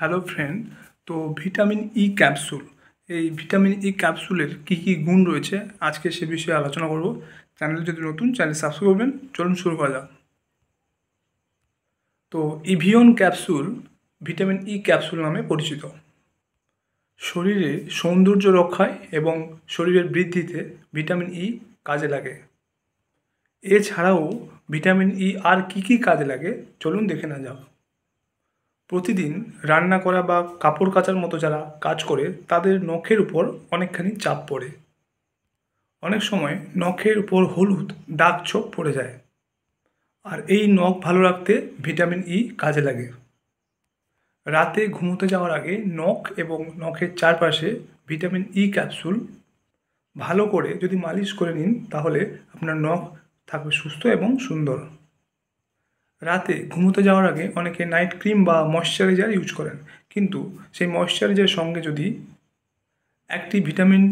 hello friend তো vitamin E capsule এই vitamin E ক্যাপসুলের কি কি গুণ রয়েছে আজকে সে বিষয়ে আলোচনা করব চ্যানেল যদি নতুন চ্যানেল সাবস্ক্রাইব করবেন চলুন শুরু করা যাক তো Evion capsule vitamin E capsule নামে পরিচিত শরীরে সৌন্দর্য রক্ষায় এবং শরীরের বৃদ্ধিতে ভিটামিন ই কাজে লাগে এছাড়াও ভিটামিন ই আর কি কি কাজে লাগে চলুন দেখে না যাও প্রতিদিন রান্না করা বা কাপড় কাচার মতো যারা কাজ করে তাদের নখের উপর অনেকখানি চাপ পড়ে অনেক সময় নখের উপর হলুদ দাগ ছোপ পড়ে যায় আর এই নখ ভালো রাখতে ভিটামিন ই e কাজে লাগে রাতে ঘুমোতে যাওয়ার আগে নখ এবং নখের চারপাশে ভিটামিন ই e ক্যাপসুল ভালো করে যদি মালিশ করে নিন তাহলে আপনার নখ থাকবে সুস্থ এবং সুন্দর রাতে ঘুমোতে যাওয়ার আগে অনেকে নাইট ক্রিম বা ময়শ্চারাইজার ইউজ করেন কিন্তু সেই ময়শ্চারাইজারের সঙ্গে যদি একটি ভিটামিন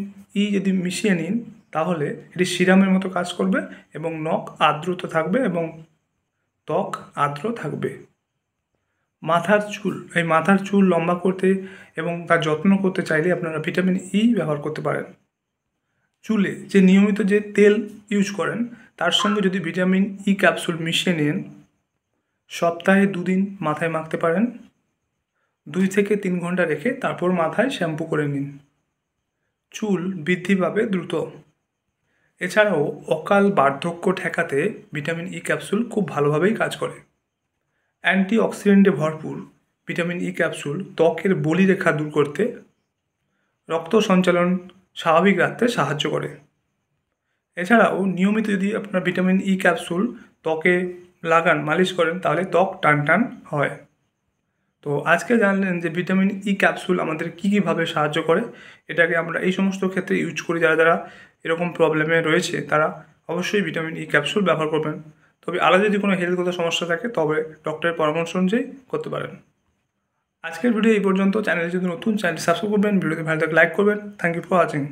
ই e যদি মিশিয়ে নিন তাহলে এটি সিরামের মতো কাজ করবে এবং নখ আর্দ্রতা থাকবে এবং ত্বক আর্দ্র থাকবে মাথার চুল এই মাথার চুল লম্বা করতে এবং তার যত্ন করতে চাইলে আপনারা ভিটামিন ই e ব্যবহার করতে পারেন চুলে যে নিয়মিত যে তেল ইউজ করেন তার সঙ্গে যদি ভিটামিন ই ক্যাপসুল মিশিয়ে নেন সপ্তাহে দুদিন মাথায় মাখতে পারেন দুই থেকে তিন ঘন্টা রেখে তারপর মাথায় শ্যাম্পু করে নিন চুল বৃদ্ধি পাবে দ্রুত এছাড়াও অকাল বার্ধক্য ঠেকাতে ভিটামিন ই e ক্যাপসুল খুব ভালোভাবেই কাজ করে অ্যান্টি অক্সিডেন্টে ভরপুর ভিটামিন ই e ক্যাপসুল ত্বকের বলিরেখা দূর করতে রক্ত সঞ্চালন স্বাভাবিক রাখতে সাহায্য করে এছাড়াও নিয়মিত যদি আপনার ভিটামিন ই e ক্যাপসুল ত্বকে লাগান মালিশ করেন তাহলে ত্বক টান টান হয় তো আজকে জানলেন যে ভিটামিন ই e ক্যাপসুল আমাদের কী কীভাবে সাহায্য করে এটাকে আমরা এই সমস্ত ক্ষেত্রে ইউজ করি যারা যারা এরকম প্রবলেমে রয়েছে তারা অবশ্যই ভিটামিন ই e ক্যাপসুল ব্যবহার করবেন তবে আরও যদি কোনো হেলথগত সমস্যা থাকে তবে ডক্টরের পরামর্শ অনুযায়ী করতে পারেন আজকের ভিডিও এই পর্যন্ত চ্যানেলে যদি নতুন চ্যানেল সাবস্ক্রাইব করবেন ভিডিওতে ভালো লাইক করবেন থ্যাংক ইউ ফর ওয়াচিং